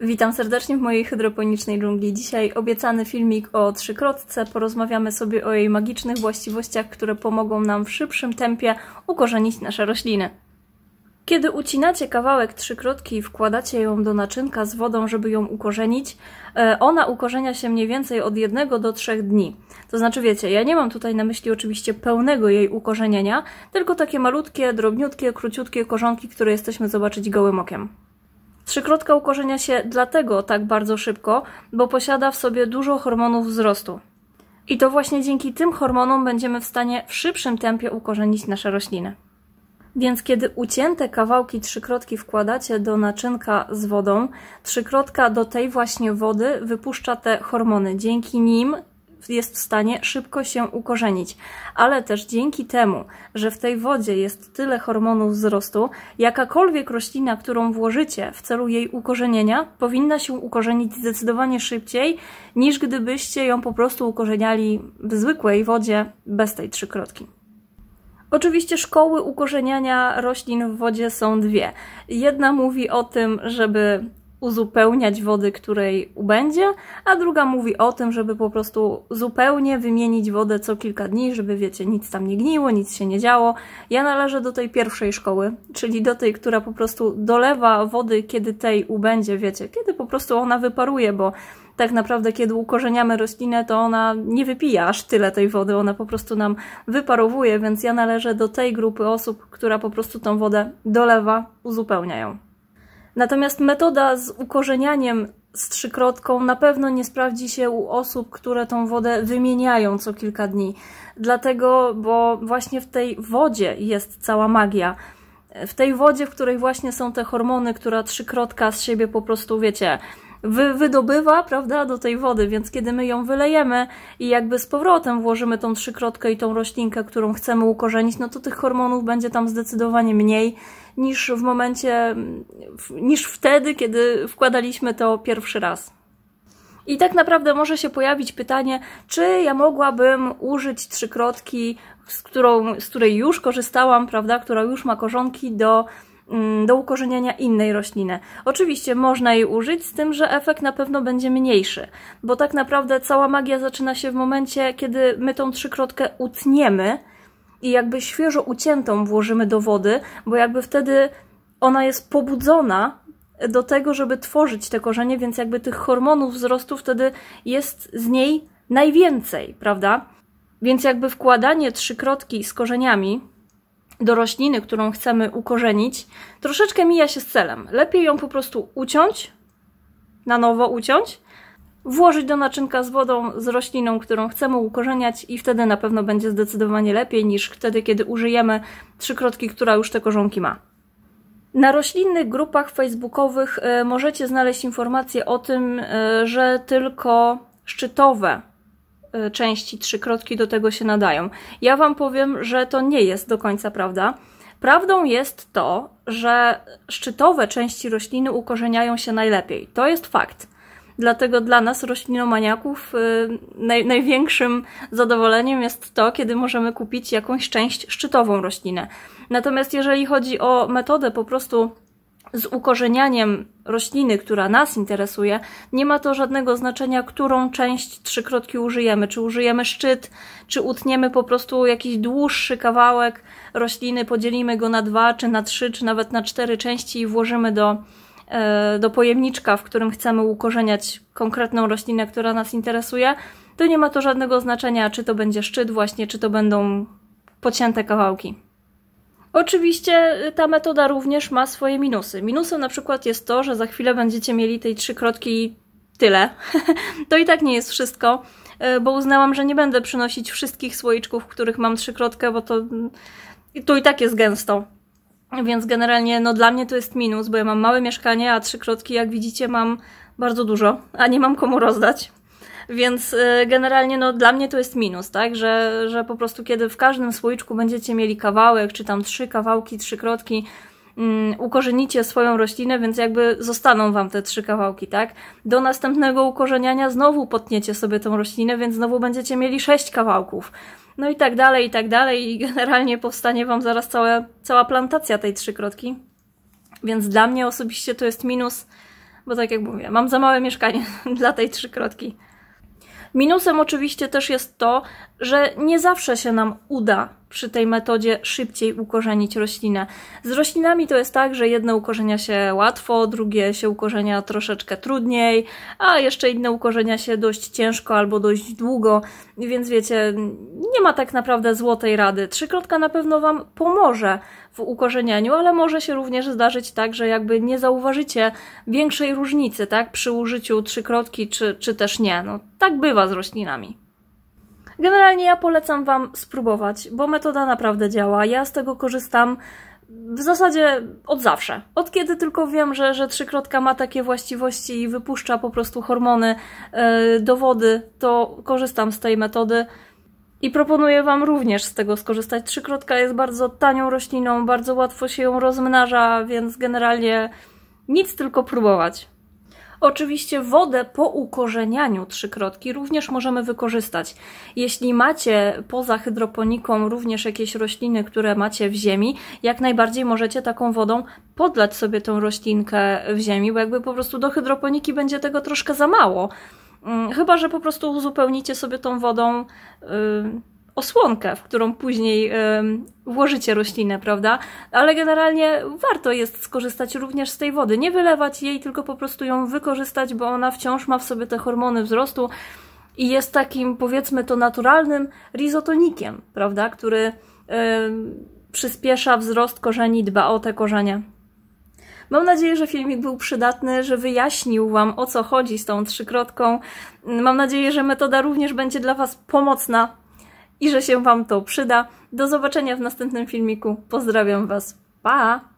Witam serdecznie w mojej hydroponicznej dżungli. Dzisiaj obiecany filmik o trzykrotce. Porozmawiamy sobie o jej magicznych właściwościach, które pomogą nam w szybszym tempie ukorzenić nasze rośliny. Kiedy ucinacie kawałek trzykrotki i wkładacie ją do naczynka z wodą, żeby ją ukorzenić, e, ona ukorzenia się mniej więcej od 1 do 3 dni. To znaczy, wiecie, ja nie mam tutaj na myśli oczywiście pełnego jej ukorzenienia, tylko takie malutkie, drobniutkie, króciutkie korzonki, które jesteśmy zobaczyć gołym okiem. Trzykrotka ukorzenia się dlatego tak bardzo szybko, bo posiada w sobie dużo hormonów wzrostu. I to właśnie dzięki tym hormonom będziemy w stanie w szybszym tempie ukorzenić nasze rośliny. Więc kiedy ucięte kawałki trzykrotki wkładacie do naczynka z wodą, trzykrotka do tej właśnie wody wypuszcza te hormony. Dzięki nim jest w stanie szybko się ukorzenić. Ale też dzięki temu, że w tej wodzie jest tyle hormonów wzrostu, jakakolwiek roślina, którą włożycie w celu jej ukorzenienia, powinna się ukorzenić zdecydowanie szybciej, niż gdybyście ją po prostu ukorzeniali w zwykłej wodzie bez tej trzykrotki. Oczywiście szkoły ukorzeniania roślin w wodzie są dwie. Jedna mówi o tym, żeby uzupełniać wody, której ubędzie, a druga mówi o tym, żeby po prostu zupełnie wymienić wodę co kilka dni, żeby wiecie, nic tam nie gniło, nic się nie działo. Ja należę do tej pierwszej szkoły, czyli do tej, która po prostu dolewa wody, kiedy tej ubędzie, wiecie, kiedy po prostu ona wyparuje, bo tak naprawdę kiedy ukorzeniamy roślinę, to ona nie wypija aż tyle tej wody, ona po prostu nam wyparowuje, więc ja należę do tej grupy osób, która po prostu tą wodę dolewa, uzupełnia ją. Natomiast metoda z ukorzenianiem z trzykrotką na pewno nie sprawdzi się u osób, które tą wodę wymieniają co kilka dni. Dlatego, bo właśnie w tej wodzie jest cała magia. W tej wodzie, w której właśnie są te hormony, która trzykrotka z siebie po prostu, wiecie, wy, wydobywa, prawda, do tej wody, więc kiedy my ją wylejemy i jakby z powrotem włożymy tą trzykrotkę i tą roślinkę, którą chcemy ukorzenić, no to tych hormonów będzie tam zdecydowanie mniej niż w momencie, niż wtedy, kiedy wkładaliśmy to pierwszy raz. I tak naprawdę może się pojawić pytanie, czy ja mogłabym użyć trzykrotki, z, którą, z której już korzystałam, prawda, która już ma korzonki do Mm, do ukorzeniania innej rośliny. Oczywiście można jej użyć, z tym, że efekt na pewno będzie mniejszy, bo tak naprawdę cała magia zaczyna się w momencie, kiedy my tą trzykrotkę utniemy i jakby świeżo uciętą włożymy do wody, bo jakby wtedy ona jest pobudzona do tego, żeby tworzyć te korzenie, więc jakby tych hormonów wzrostu wtedy jest z niej najwięcej, prawda? Więc jakby wkładanie trzykrotki z korzeniami do rośliny, którą chcemy ukorzenić, troszeczkę mija się z celem. Lepiej ją po prostu uciąć, na nowo uciąć, włożyć do naczynka z wodą, z rośliną, którą chcemy ukorzeniać i wtedy na pewno będzie zdecydowanie lepiej niż wtedy, kiedy użyjemy trzykrotki, która już te korzonki ma. Na roślinnych grupach facebookowych e, możecie znaleźć informacje o tym, e, że tylko szczytowe E, części trzy krotki do tego się nadają. Ja Wam powiem, że to nie jest do końca prawda. Prawdą jest to, że szczytowe części rośliny ukorzeniają się najlepiej. To jest fakt. Dlatego dla nas, roślinomaniaków, e, naj, największym zadowoleniem jest to, kiedy możemy kupić jakąś część szczytową roślinę. Natomiast jeżeli chodzi o metodę po prostu z ukorzenianiem rośliny, która nas interesuje, nie ma to żadnego znaczenia, którą część trzykrotki użyjemy. Czy użyjemy szczyt, czy utniemy po prostu jakiś dłuższy kawałek rośliny, podzielimy go na dwa, czy na trzy, czy nawet na cztery części i włożymy do, e, do pojemniczka, w którym chcemy ukorzeniać konkretną roślinę, która nas interesuje, to nie ma to żadnego znaczenia, czy to będzie szczyt właśnie, czy to będą pocięte kawałki. Oczywiście y, ta metoda również ma swoje minusy. Minusem na przykład jest to, że za chwilę będziecie mieli tej trzy krotki tyle. to i tak nie jest wszystko, y, bo uznałam, że nie będę przynosić wszystkich słoiczków, których mam trzykrotkę, bo to, y, to i tak jest gęsto. Więc generalnie no, dla mnie to jest minus, bo ja mam małe mieszkanie, a trzykrotki, jak widzicie, mam bardzo dużo, a nie mam komu rozdać. Więc y, generalnie no, dla mnie to jest minus, tak? Że, że po prostu kiedy w każdym słoiczku będziecie mieli kawałek, czy tam trzy kawałki, trzy krotki, mm, ukorzenicie swoją roślinę, więc jakby zostaną wam te trzy kawałki, tak? Do następnego ukorzeniania znowu potniecie sobie tą roślinę, więc znowu będziecie mieli sześć kawałków. No i tak dalej, i tak dalej, i generalnie powstanie wam zaraz cała, cała plantacja tej trzykrotki. Więc dla mnie osobiście to jest minus, bo tak jak mówię, mam za małe mieszkanie dla tej trzykrotki. Minusem oczywiście też jest to, że nie zawsze się nam uda przy tej metodzie szybciej ukorzenić roślinę. Z roślinami to jest tak, że jedne ukorzenia się łatwo, drugie się ukorzenia troszeczkę trudniej, a jeszcze inne ukorzenia się dość ciężko albo dość długo, więc wiecie, nie ma tak naprawdę złotej rady. Trzykrotka na pewno Wam pomoże w ale może się również zdarzyć tak, że jakby nie zauważycie większej różnicy, tak, przy użyciu trzykrotki czy, czy też nie. No, tak bywa z roślinami. Generalnie ja polecam Wam spróbować, bo metoda naprawdę działa. Ja z tego korzystam w zasadzie od zawsze. Od kiedy tylko wiem, że, że trzykrotka ma takie właściwości i wypuszcza po prostu hormony e, do wody, to korzystam z tej metody. I proponuję Wam również z tego skorzystać. Trzykrotka jest bardzo tanią rośliną, bardzo łatwo się ją rozmnaża, więc generalnie nic tylko próbować. Oczywiście wodę po ukorzenianiu trzykrotki również możemy wykorzystać. Jeśli macie poza hydroponiką również jakieś rośliny, które macie w ziemi, jak najbardziej możecie taką wodą podlać sobie tą roślinkę w ziemi, bo jakby po prostu do hydroponiki będzie tego troszkę za mało. Mm, chyba, że po prostu uzupełnicie sobie tą wodą y, osłonkę, w którą później y, włożycie roślinę, prawda? Ale generalnie warto jest skorzystać również z tej wody. Nie wylewać jej, tylko po prostu ją wykorzystać, bo ona wciąż ma w sobie te hormony wzrostu i jest takim, powiedzmy to, naturalnym rizotonikiem, prawda? Który y, przyspiesza wzrost korzeni, dba o te korzenie. Mam nadzieję, że filmik był przydatny, że wyjaśnił Wam o co chodzi z tą trzykrotką. Mam nadzieję, że metoda również będzie dla Was pomocna i że się Wam to przyda. Do zobaczenia w następnym filmiku. Pozdrawiam Was. Pa!